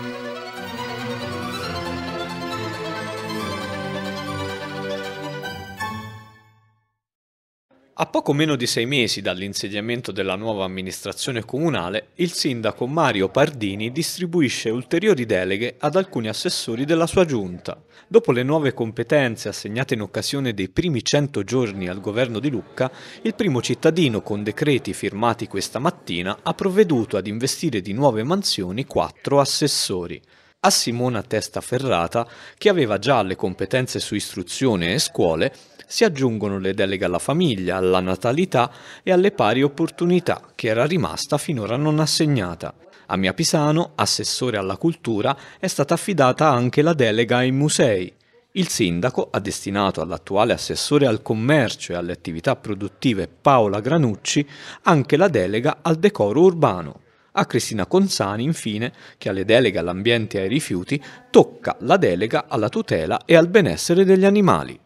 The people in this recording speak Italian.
Thank you. A poco meno di sei mesi dall'insediamento della nuova amministrazione comunale, il sindaco Mario Pardini distribuisce ulteriori deleghe ad alcuni assessori della sua giunta. Dopo le nuove competenze assegnate in occasione dei primi 100 giorni al governo di Lucca, il primo cittadino con decreti firmati questa mattina ha provveduto ad investire di nuove mansioni quattro assessori a Simona Testaferrata, che aveva già le competenze su istruzione e scuole, si aggiungono le deleghe alla famiglia, alla natalità e alle pari opportunità, che era rimasta finora non assegnata. A Mia Pisano, assessore alla cultura, è stata affidata anche la delega ai musei. Il sindaco ha destinato all'attuale assessore al commercio e alle attività produttive Paola Granucci anche la delega al decoro urbano. A Cristina Consani, infine, che alle delega all'ambiente e ai rifiuti, tocca la delega alla tutela e al benessere degli animali.